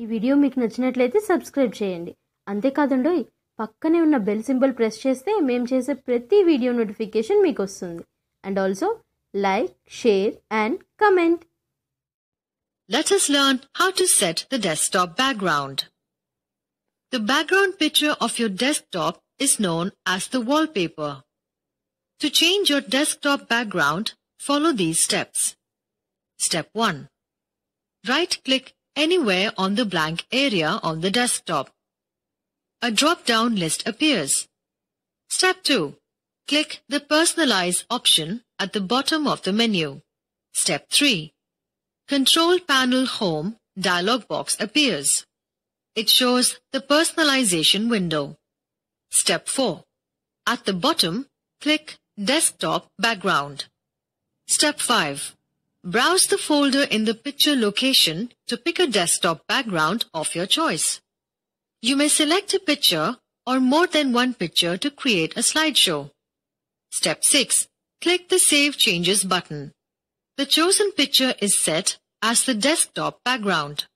ఈ వీడియో మీకు you subscribe చేయండి అంతేకాదండి పక్కనే ఉన్న బెల్ సింబల్ ప్రెస్ చేస్తే మేము చేసే ప్రతి వీడియో నోటిఫికేషన్ మీకు Let us learn how to set the desktop background. The background picture of your desktop is known as the wallpaper. To change your desktop background, follow these steps. Step 1. Right-click anywhere on the blank area on the desktop. A drop-down list appears. Step 2. Click the Personalize option at the bottom of the menu. Step 3. Control Panel Home dialog box appears. It shows the personalization window. Step 4. At the bottom, click Desktop Background. Step 5. Browse the folder in the picture location to pick a desktop background of your choice. You may select a picture or more than one picture to create a slideshow. Step 6. Click the Save Changes button. The chosen picture is set as the desktop background.